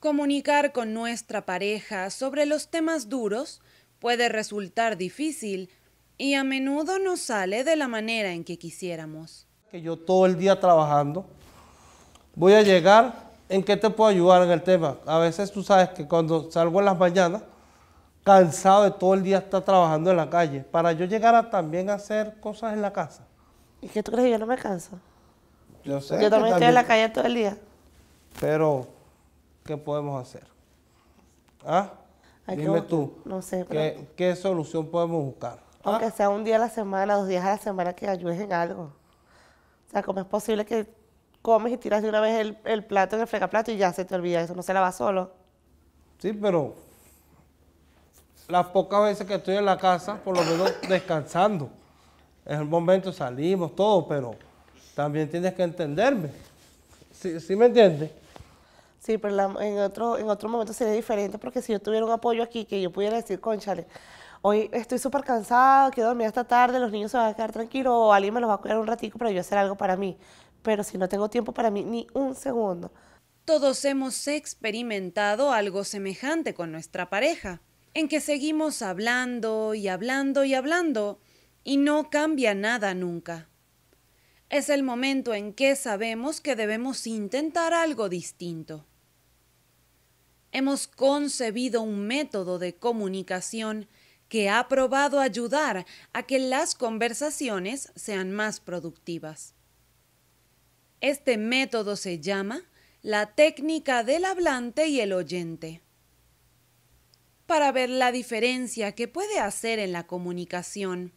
Comunicar con nuestra pareja sobre los temas duros puede resultar difícil y a menudo no sale de la manera en que quisiéramos. Que yo todo el día trabajando, voy a llegar, ¿en qué te puedo ayudar en el tema? A veces tú sabes que cuando salgo en las mañanas, cansado de todo el día estar trabajando en la calle, para yo llegar a también hacer cosas en la casa. ¿Y qué tú crees que yo no me canso? Yo sé. también estoy en la calle todo el día. Pero ¿qué podemos hacer? ¿Ah? Dime tú. ¿qué, solución podemos buscar? ¿Ah? Aunque sea un día a la semana, dos días a la semana que ayudes en algo. O sea, ¿cómo es posible que comes y tiras de una vez el, plato en el fregaplato y ya se te olvida eso? No se lava solo. Sí, pero las pocas veces que estoy en la casa, por lo menos descansando. es el momento salimos, todo, pero también tienes que entenderme. ¿Sí, sí me entiendes? Sí, pero en, otro, en otro momento sería diferente porque si yo tuviera un apoyo aquí, que yo pudiera decir, conchale, hoy estoy súper cansado, quiero dormir hasta tarde, los niños se van a quedar tranquilos alguien me los va a cuidar un ratito para yo hacer algo para mí. Pero si no tengo tiempo para mí, ni un segundo. Todos hemos experimentado algo semejante con nuestra pareja, en que seguimos hablando y hablando y hablando y no cambia nada nunca. Es el momento en que sabemos que debemos intentar algo distinto hemos concebido un método de comunicación que ha probado ayudar a que las conversaciones sean más productivas. Este método se llama la técnica del hablante y el oyente. Para ver la diferencia que puede hacer en la comunicación,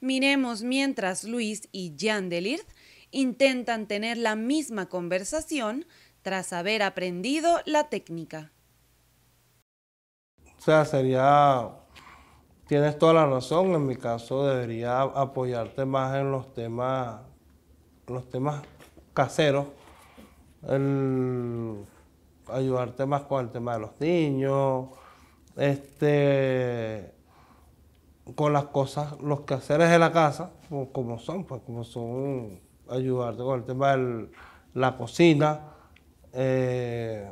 miremos mientras Luis y Jan intentan tener la misma conversación tras haber aprendido la técnica. O sea, sería, tienes toda la razón, en mi caso debería apoyarte más en los temas, los temas caseros, el ayudarte más con el tema de los niños, este, con las cosas, los quehaceres de la casa, como son, pues como son ayudarte con el tema de la cocina, eh,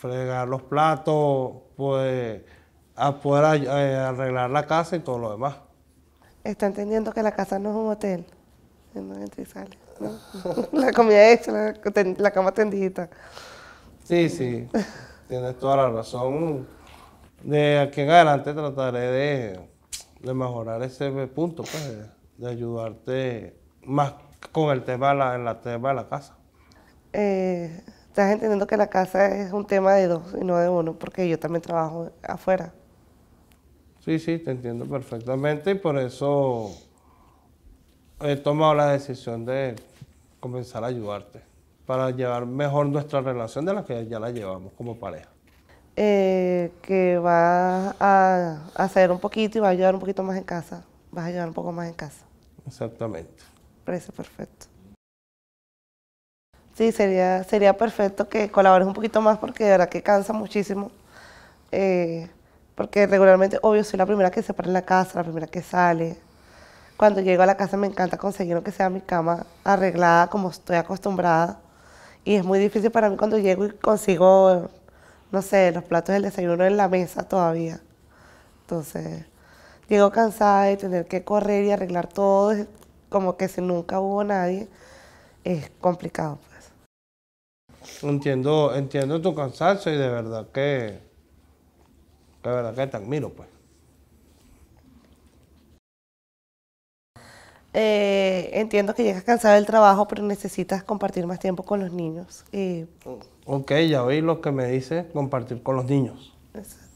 fregar los platos, pues a poder eh, arreglar la casa y todo lo demás. Está entendiendo que la casa no es un hotel, no entra y sale, la comida hecha, la, cama tendida. Sí, sí, tienes toda la razón. De aquí en adelante trataré de, mejorar ese punto, pues, de, ayudarte más con el tema de la, tema de la casa. Eh estás entendiendo que la casa es un tema de dos y no de uno, porque yo también trabajo afuera. Sí, sí, te entiendo perfectamente y por eso he tomado la decisión de comenzar a ayudarte para llevar mejor nuestra relación de la que ya la llevamos como pareja. Eh, que va a hacer un poquito y vas a ayudar un poquito más en casa, vas a ayudar un poco más en casa. Exactamente. Precio perfecto sí, sería, sería perfecto que colabores un poquito más porque de verdad que cansa muchísimo. Eh, porque regularmente, obvio, soy la primera que se para en la casa, la primera que sale. Cuando llego a la casa me encanta conseguir lo que sea mi cama arreglada como estoy acostumbrada. Y es muy difícil para mí cuando llego y consigo, no sé, los platos del desayuno en la mesa todavía. Entonces, llego cansada de tener que correr y arreglar todo, como que si nunca hubo nadie, es complicado. Entiendo, entiendo tu cansancio y de verdad que, de verdad que te admiro, pues. Eh, entiendo que llegas cansado del trabajo, pero necesitas compartir más tiempo con los niños. Ok, ya oí lo que me dice, compartir con los niños. Exacto.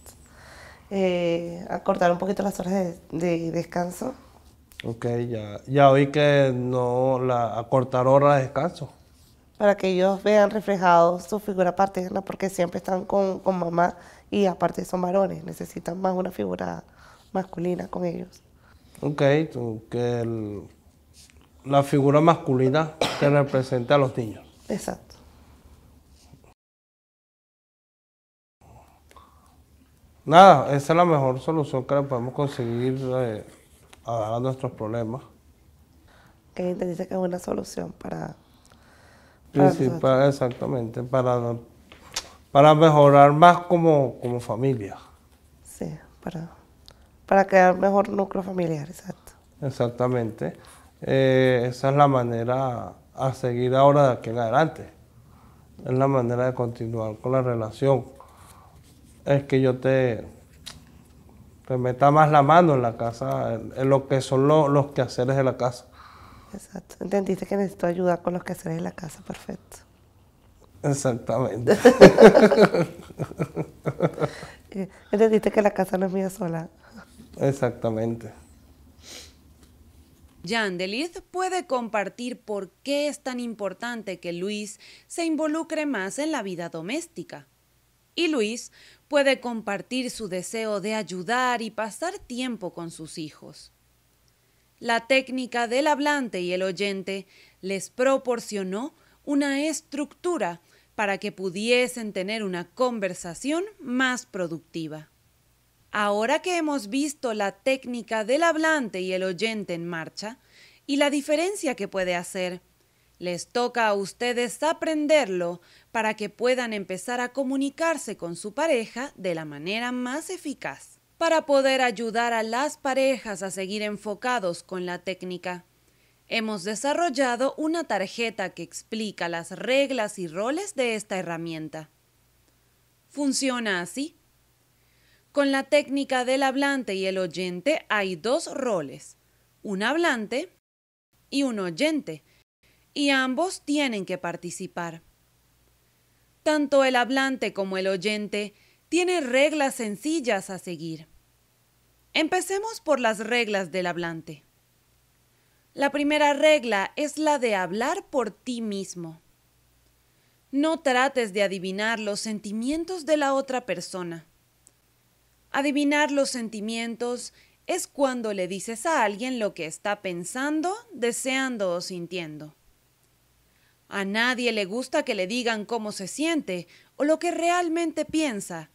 Eh, acortar un poquito las horas de, descanso. Ok, ya, ya oí que no, la, acortar horas de descanso para que ellos vean reflejado su figura paterna, porque siempre están con, mamá y aparte son varones, necesitan más una figura masculina con ellos. Ok, que la figura masculina que represente a los niños. Exacto. Nada, esa es la mejor solución que podemos conseguir eh, a, nuestros problemas. Que okay, dice que es una solución para Principal, exactamente, para, para mejorar más como, como familia. Sí, para, crear mejor núcleo familiar, exacto. Exactamente. Eh, esa es la manera a seguir ahora de aquí en adelante. Es la manera de continuar con la relación. Es que yo te, te meta más la mano en la casa, en, lo que son los quehaceres de la casa. Exacto. Entendiste que necesito ayudar con los quehaceres en la casa, perfecto. Exactamente. Eh, entendiste que la casa no es mía sola. Exactamente. Yandeliz puede compartir por qué es tan importante que Luis se involucre más en la vida doméstica. Y Luis puede compartir su deseo de ayudar y pasar tiempo con sus hijos la técnica del hablante y el oyente les proporcionó una estructura para que pudiesen tener una conversación más productiva. Ahora que hemos visto la técnica del hablante y el oyente en marcha y la diferencia que puede hacer, les toca a ustedes aprenderlo para que puedan empezar a comunicarse con su pareja de la manera más eficaz para poder ayudar a las parejas a seguir enfocados con la técnica. Hemos desarrollado una tarjeta que explica las reglas y roles de esta herramienta. Funciona así. Con la técnica del hablante y el oyente hay dos roles, un hablante y un oyente, y ambos tienen que participar. Tanto el hablante como el oyente tienen reglas sencillas a seguir. Empecemos por las reglas del hablante. La primera regla es la de hablar por ti mismo. No trates de adivinar los sentimientos de la otra persona. Adivinar los sentimientos es cuando le dices a alguien lo que está pensando, deseando o sintiendo. A nadie le gusta que le digan cómo se siente o lo que realmente piensa,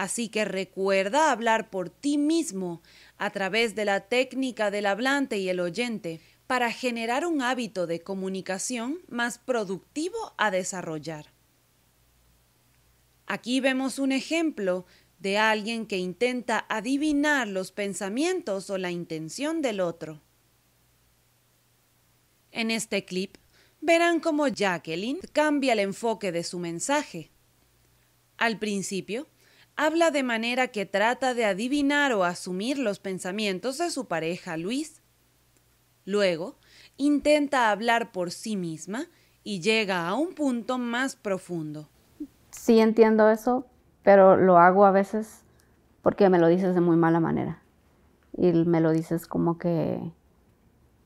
Así que recuerda hablar por ti mismo a través de la técnica del hablante y el oyente para generar un hábito de comunicación más productivo a desarrollar. Aquí vemos un ejemplo de alguien que intenta adivinar los pensamientos o la intención del otro. En este clip verán cómo Jacqueline cambia el enfoque de su mensaje. Al principio, habla de manera que trata de adivinar o asumir los pensamientos de su pareja Luis. Luego, intenta hablar por sí misma y llega a un punto más profundo. Sí entiendo eso, pero lo hago a veces porque me lo dices de muy mala manera. Y me lo dices como que,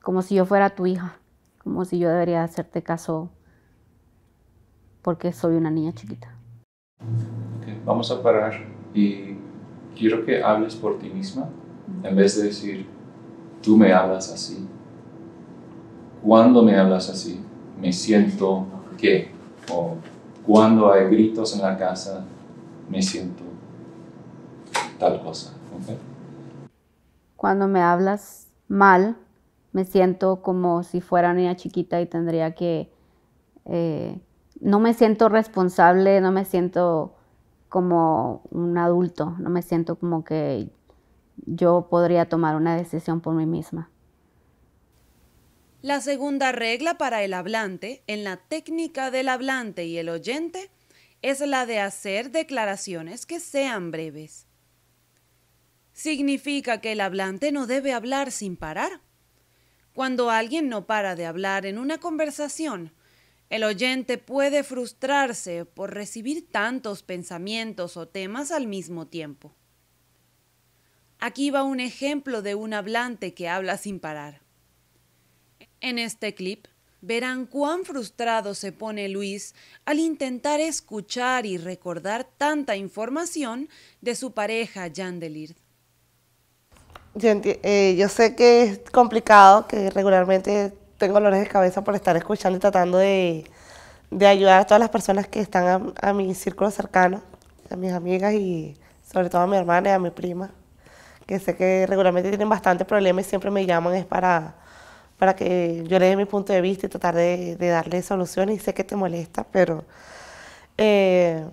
como si yo fuera tu hija, como si yo debería hacerte caso porque soy una niña chiquita vamos a parar y quiero que hables por ti misma en vez de decir, tú me hablas así. Cuando me hablas así, me siento que, o cuando hay gritos en la casa, me siento tal cosa. Cuando me hablas mal, me siento como si fuera niña chiquita y tendría que... Eh, no me siento responsable, no me siento como un adulto, no me siento como que yo podría tomar una decisión por mí misma. La segunda regla para el hablante en la técnica del hablante y el oyente es la de hacer declaraciones que sean breves. Significa que el hablante no debe hablar sin parar. Cuando alguien no para de hablar en una conversación, el oyente puede frustrarse por recibir tantos pensamientos o temas al mismo tiempo. Aquí va un ejemplo de un hablante que habla sin parar. En este clip verán cuán frustrado se pone Luis al intentar escuchar y recordar tanta información de su pareja Jan eh, yo sé que es complicado, que regularmente tengo dolores de cabeza por estar escuchando y tratando de, ayudar a todas las personas que están a, mi círculo cercano, a mis amigas y sobre todo a mi hermana y a mi prima, que sé que regularmente tienen bastantes problemas y siempre me llaman es para, para que yo les dé mi punto de vista y tratar de, darle soluciones. Y sé que te molesta, pero eh,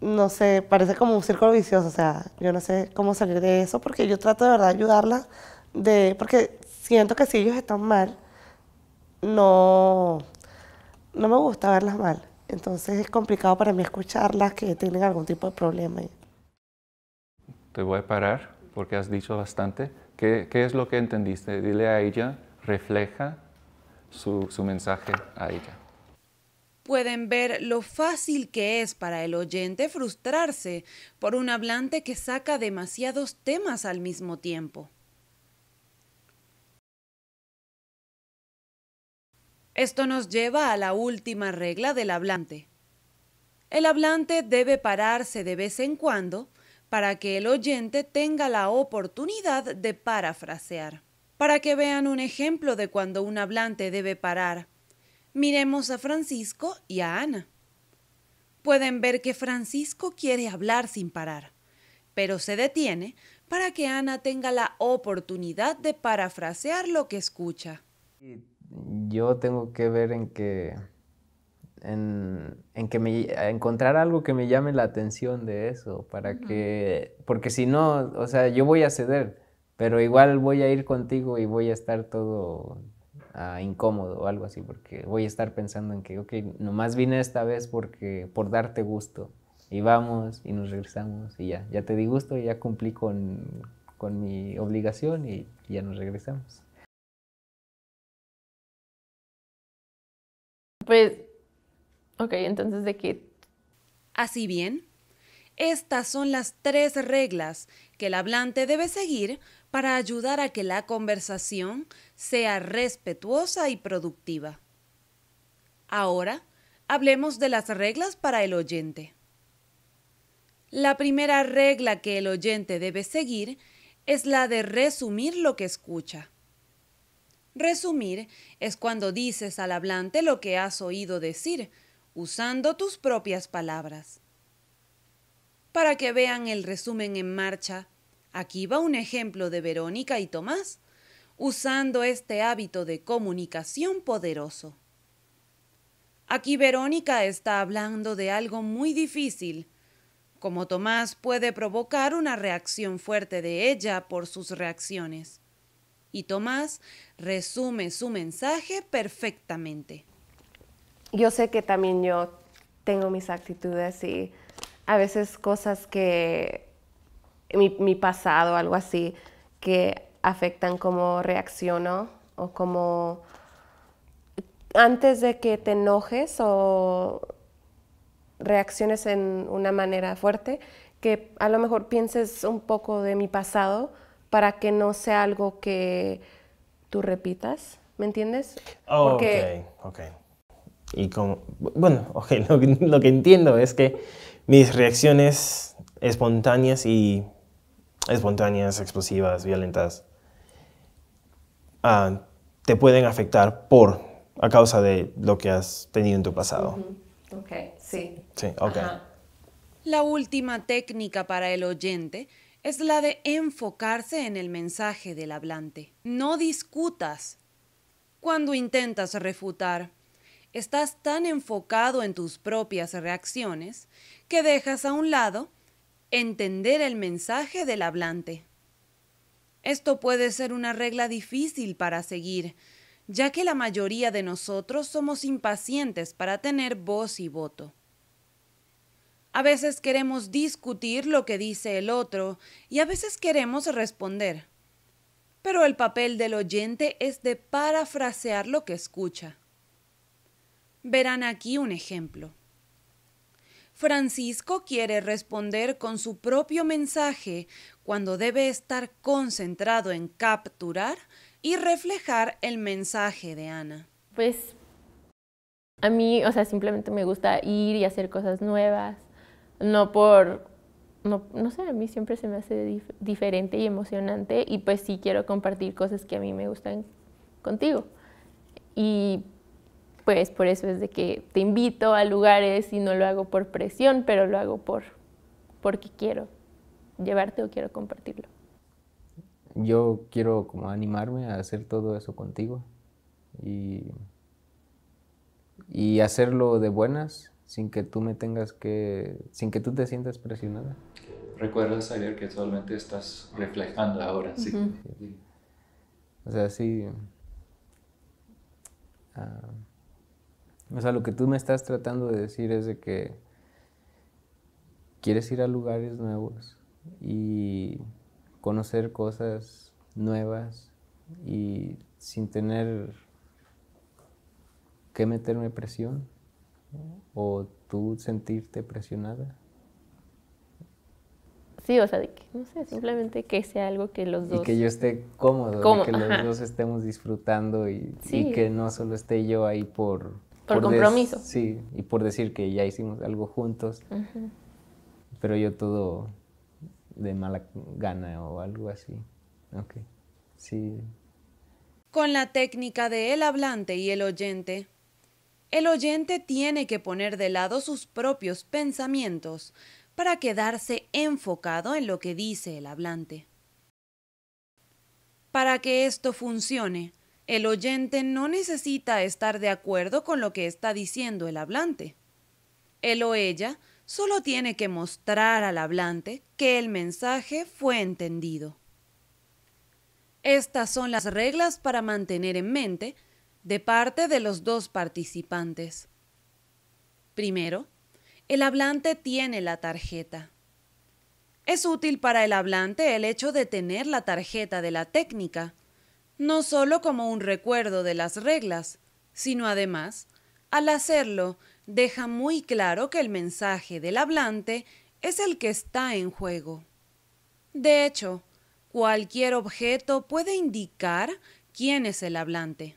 no sé, parece como un círculo vicioso, o sea, yo no sé cómo salir de eso porque yo trato de verdad ayudarla, de, porque siento que si ellos están mal, no, no me gusta verlas mal. Entonces es complicado para mí escucharlas que tienen algún tipo de problema. Te voy a parar porque has dicho bastante. ¿Qué, es lo que entendiste? Dile a ella, refleja su mensaje a ella. Pueden ver lo fácil que es para el oyente frustrarse por un hablante que saca demasiados temas al mismo tiempo. Esto nos lleva a la última regla del hablante. El hablante debe pararse de vez en cuando para que el oyente tenga la oportunidad de parafrasear. Para que vean un ejemplo de cuando un hablante debe parar, miremos a Francisco y a Ana. Pueden ver que Francisco quiere hablar sin parar, pero se detiene para que Ana tenga la oportunidad de parafrasear lo que escucha yo tengo que ver en que, en, en que me, encontrar algo que me llame la atención de eso, para que, porque si no, o sea, yo voy a ceder, pero igual voy a ir contigo y voy a estar todo ah, incómodo o algo así, porque voy a estar pensando en que, ok, nomás vine esta vez porque, por darte gusto, y vamos y nos regresamos y ya, ya te di gusto, y ya cumplí con, con mi obligación y ya nos regresamos. Pues, ok, entonces de qué. Así bien, estas son las tres reglas que el hablante debe seguir para ayudar a que la conversación sea respetuosa y productiva. Ahora, hablemos de las reglas para el oyente. La primera regla que el oyente debe seguir es la de resumir lo que escucha. Resumir es cuando dices al hablante lo que has oído decir, usando tus propias palabras. Para que vean el resumen en marcha, aquí va un ejemplo de Verónica y Tomás, usando este hábito de comunicación poderoso. Aquí Verónica está hablando de algo muy difícil, como Tomás puede provocar una reacción fuerte de ella por sus reacciones y Tomás resume su mensaje perfectamente. Yo sé que también yo tengo mis actitudes y a veces cosas que mi, pasado, algo así, que afectan cómo reacciono o cómo antes de que te enojes o reacciones en una manera fuerte, que a lo mejor pienses un poco de mi pasado para que no sea algo que tú repitas, ¿me entiendes? Oh, ok, ok. Y como, bueno, ok, lo, que entiendo es que mis reacciones espontáneas y espontáneas, explosivas, violentas, ah, te pueden afectar por, a causa de lo que has tenido en tu pasado. Ok, sí. Sí, ok. La última técnica para el oyente es la de enfocarse en el mensaje del hablante. No discutas cuando intentas refutar. Estás tan enfocado en tus propias reacciones que dejas a un lado entender el mensaje del hablante. Esto puede ser una regla difícil para seguir, ya que la mayoría de nosotros somos impacientes para tener voz y voto. A veces queremos discutir lo que dice el otro y a veces queremos responder. Pero el papel del oyente es de parafrasear lo que escucha. Verán aquí un ejemplo. Francisco quiere responder con su propio mensaje cuando debe estar concentrado en capturar y reflejar el mensaje de Ana. Pues a mí, o sea, simplemente me gusta ir y hacer cosas nuevas no por, no, sé, a mí siempre se me hace diferente y emocionante y pues sí quiero compartir cosas que a mí me gustan contigo. Y pues por eso es de que te invito a lugares y no lo hago por presión, pero lo hago por porque quiero llevarte o quiero compartirlo. Yo quiero como animarme a hacer todo eso contigo y, y hacerlo de buenas sin que tú me tengas que, sin que tú te sientas presionada. Recuerdas ayer que solamente estás reflejando ahora, sí. O sea, sí. Ah, o sea, lo que tú me estás tratando de decir es de que quieres ir a lugares nuevos y conocer cosas nuevas y sin tener que meterme presión o tú sentirte presionada. Sí, o sea, que, no sé, simplemente que sea algo que los dos... Y que yo esté cómodo, que los dos estemos disfrutando y, y, que no solo esté yo ahí por... Por, compromiso. sí, y por decir que ya hicimos algo juntos, pero yo todo de mala gana o algo así. Ok, sí. Con la técnica de el hablante y el oyente, el oyente tiene que poner de lado sus propios pensamientos para quedarse enfocado en lo que dice el hablante. Para que esto funcione, el oyente no necesita estar de acuerdo con lo que está diciendo el hablante. Él o ella solo tiene que mostrar al hablante que el mensaje fue entendido. Estas son las reglas para mantener en mente de parte de los dos participantes. Primero, el hablante tiene la tarjeta. Es útil para el hablante el hecho de tener la tarjeta de la técnica, no solo como un recuerdo de las reglas, sino además, al hacerlo, deja muy claro que el mensaje del hablante es el que está en juego. De hecho, cualquier objeto puede indicar quién es el hablante.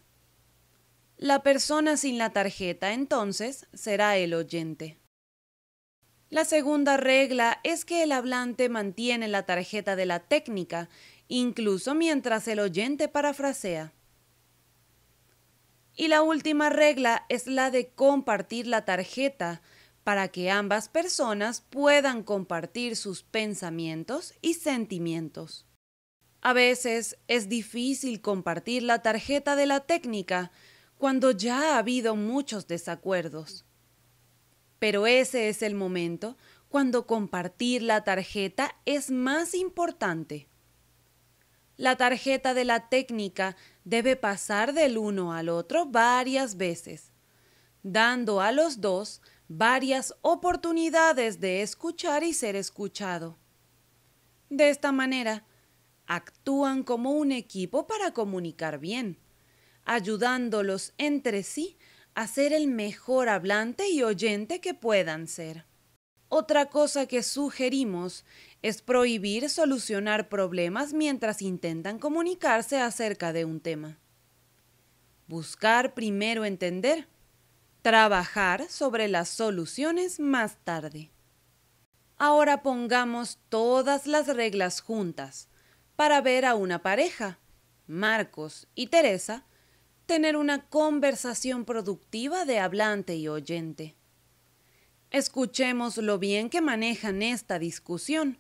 La persona sin la tarjeta entonces será el oyente. La segunda regla es que el hablante mantiene la tarjeta de la técnica, incluso mientras el oyente parafrasea. Y la última regla es la de compartir la tarjeta para que ambas personas puedan compartir sus pensamientos y sentimientos. A veces es difícil compartir la tarjeta de la técnica, cuando ya ha habido muchos desacuerdos. Pero ese es el momento cuando compartir la tarjeta es más importante. La tarjeta de la técnica debe pasar del uno al otro varias veces, dando a los dos varias oportunidades de escuchar y ser escuchado. De esta manera, actúan como un equipo para comunicar bien ayudándolos entre sí a ser el mejor hablante y oyente que puedan ser. Otra cosa que sugerimos es prohibir solucionar problemas mientras intentan comunicarse acerca de un tema. Buscar primero entender. Trabajar sobre las soluciones más tarde. Ahora pongamos todas las reglas juntas para ver a una pareja, Marcos y Teresa, tener una conversación productiva de hablante y oyente. Escuchemos lo bien que manejan esta discusión,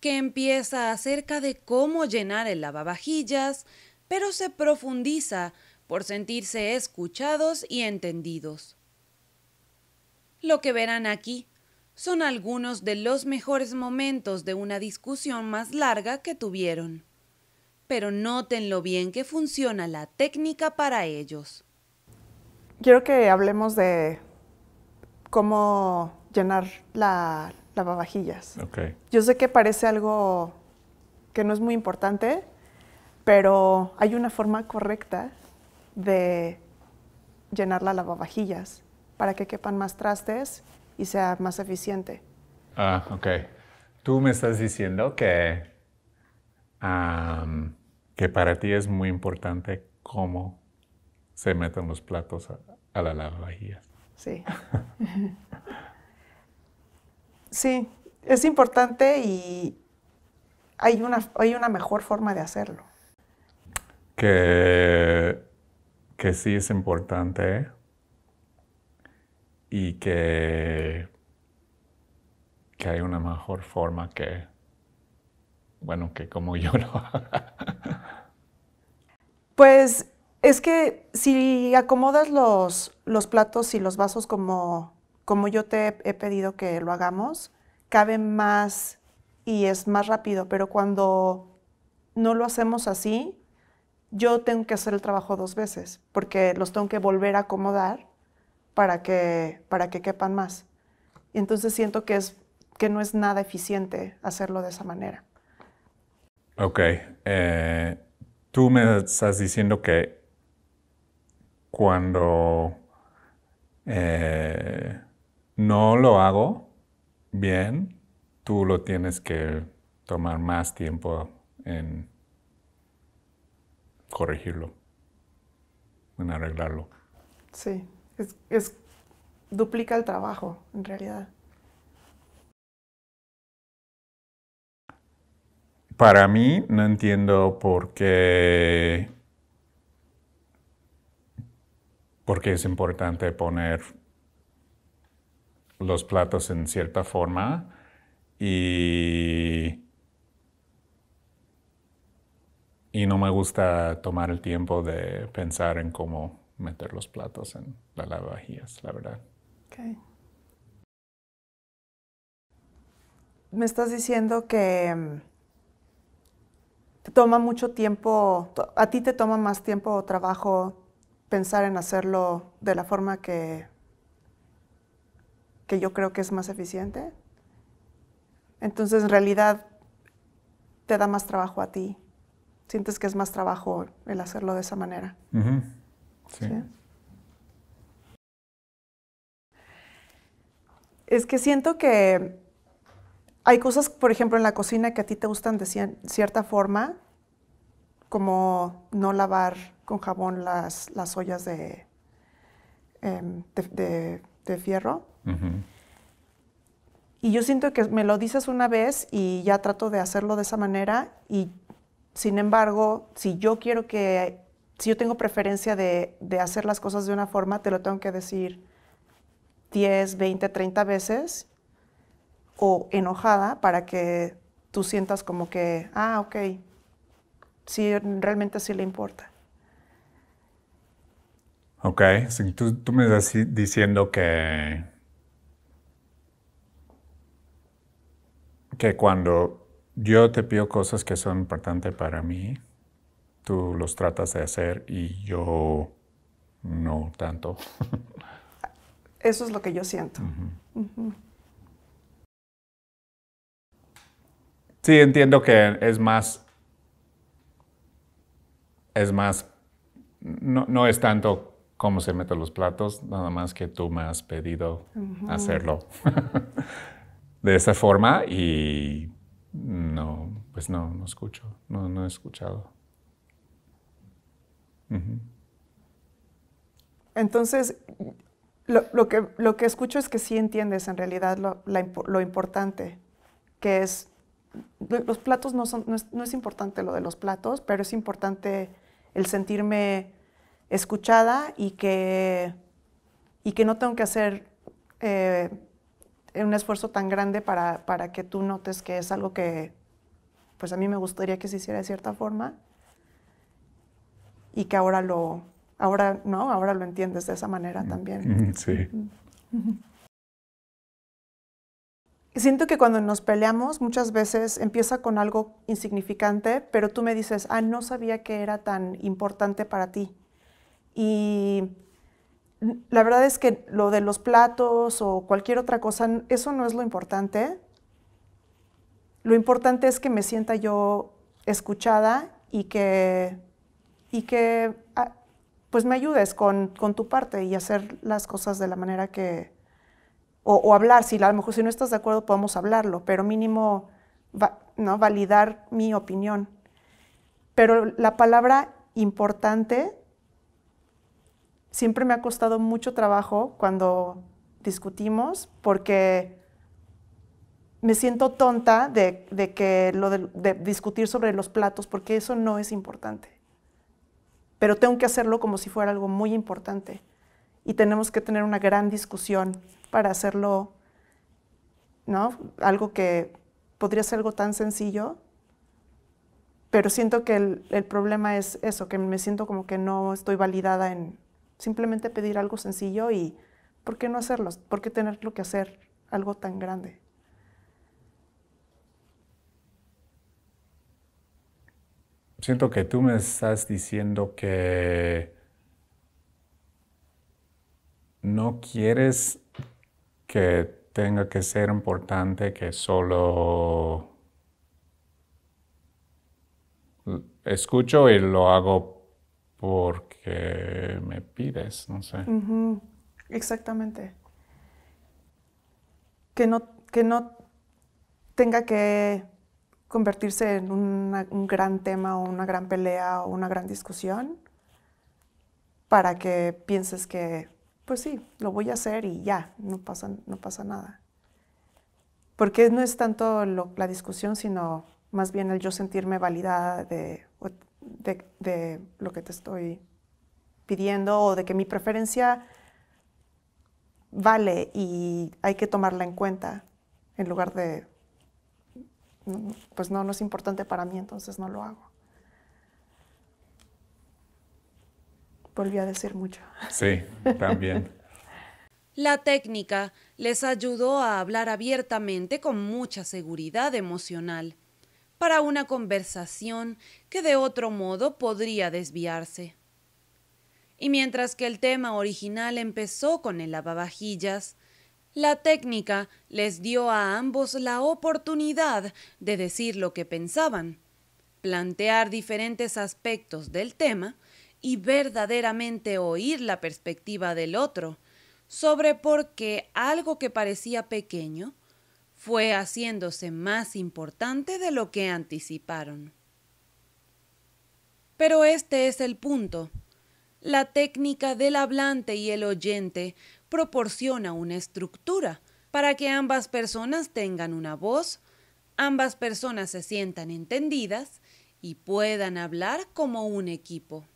que empieza acerca de cómo llenar el lavavajillas, pero se profundiza por sentirse escuchados y entendidos. Lo que verán aquí son algunos de los mejores momentos de una discusión más larga que tuvieron pero noten lo bien que funciona la técnica para ellos. Quiero que hablemos de cómo llenar la lavavajillas. Okay. Yo sé que parece algo que no es muy importante, pero hay una forma correcta de llenar la lavavajillas para que quepan más trastes y sea más eficiente. Ah, ok. Tú me estás diciendo que que para ti es muy importante cómo se meten los platos a, la lavavajillas. Sí. sí, es importante y hay una, hay una mejor forma de hacerlo. Que, sí es importante y que, que hay una mejor forma que bueno, que como yo no Pues es que si acomodas los, los platos y los vasos como, como yo te he pedido que lo hagamos, cabe más y es más rápido, pero cuando no lo hacemos así, yo tengo que hacer el trabajo dos veces, porque los tengo que volver a acomodar para que, para que quepan más. Y entonces siento que, es, que no es nada eficiente hacerlo de esa manera. Ok. Eh, tú me estás diciendo que cuando eh, no lo hago bien, tú lo tienes que tomar más tiempo en corregirlo, en arreglarlo. Sí, es duplica el trabajo en realidad. para mí no entiendo por qué, es importante poner los platos en cierta forma y, y no me gusta tomar el tiempo de pensar en cómo meter los platos en la lavavajillas, la verdad. Okay. Me estás diciendo que mm, te toma mucho tiempo, a ti te toma más tiempo o trabajo pensar en hacerlo de la forma que, que yo creo que es más eficiente. Entonces, en realidad, te da más trabajo a ti. Sientes que es más trabajo el hacerlo de esa manera. Es que siento que hay cosas, por ejemplo, en la cocina que a ti te gustan de cierta forma, como no lavar con jabón las, las ollas de, em, de, fierro. Y yo siento que me lo dices una vez y ya trato de hacerlo de esa manera y sin embargo, si yo quiero que, si yo tengo preferencia de, de hacer las cosas de una forma, te lo tengo que decir 10, 20, 30 veces o enojada para que tú sientas como que, ah, ok, sí, realmente sí le importa. Ok, tú, me estás diciendo que, que cuando yo te pido cosas que son importantes para mí, tú los tratas de hacer y yo no tanto. Eso es lo que yo siento. Sí, entiendo que es más. Es más. No, es tanto cómo se meten los platos, nada más que tú me has pedido hacerlo de esa forma y no, pues no, no escucho, no, he escuchado. Entonces, lo, que, lo que escucho es que sí entiendes en realidad lo, lo importante que es los platos no son, no es, importante lo de los platos, pero es importante el sentirme escuchada y que, y que no tengo que hacer eh, un esfuerzo tan grande para, que tú notes que es algo que pues a mí me gustaría que se hiciera de cierta forma y que ahora lo ahora no ahora lo entiendes de esa manera mm, también sí mm. Siento que cuando nos peleamos muchas veces empieza con algo insignificante, pero tú me dices, ah, no sabía que era tan importante para ti. Y la verdad es que lo de los platos o cualquier otra cosa, eso no es lo importante. Lo importante es que me sienta yo escuchada y que, y que ah, pues me ayudes con, con tu parte y hacer las cosas de la manera que, o, hablar, si a lo mejor si no estás de acuerdo podemos hablarlo, pero mínimo ¿no? validar mi opinión. Pero la palabra importante siempre me ha costado mucho trabajo cuando discutimos porque me siento tonta de, que lo de discutir sobre los platos porque eso no es importante. Pero tengo que hacerlo como si fuera algo muy importante y tenemos que tener una gran discusión para hacerlo, ¿no? Algo que podría ser algo tan sencillo, pero siento que el, problema es eso, que me siento como que no estoy validada en simplemente pedir algo sencillo y ¿por qué no hacerlo? ¿Por qué tenerlo que hacer algo tan grande? Siento que tú me estás diciendo que no quieres que tenga que ser importante que solo escucho y lo hago porque me pides, no sé. Exactamente. Que no, que no tenga que convertirse en un gran tema o una gran pelea o una gran discusión para que pienses que pues sí, lo voy a hacer y ya, no pasa, no pasa nada. Porque no es tanto la discusión, sino más bien el yo sentirme validada de, de, lo que te estoy pidiendo o de que mi preferencia vale y hay que tomarla en cuenta en lugar de, pues no, no es importante para mí, entonces no lo hago. volvió a decir mucho. Sí, también. La técnica les ayudó a hablar abiertamente con mucha seguridad emocional para una conversación que de otro modo podría desviarse. Y mientras que el tema original empezó con el lavavajillas, la técnica les dio a ambos la oportunidad de decir lo que pensaban, plantear diferentes aspectos del tema y verdaderamente oír la perspectiva del otro sobre por qué algo que parecía pequeño fue haciéndose más importante de lo que anticiparon. Pero este es el punto. La técnica del hablante y el oyente proporciona una estructura para que ambas personas tengan una voz, ambas personas se sientan entendidas y puedan hablar como un equipo.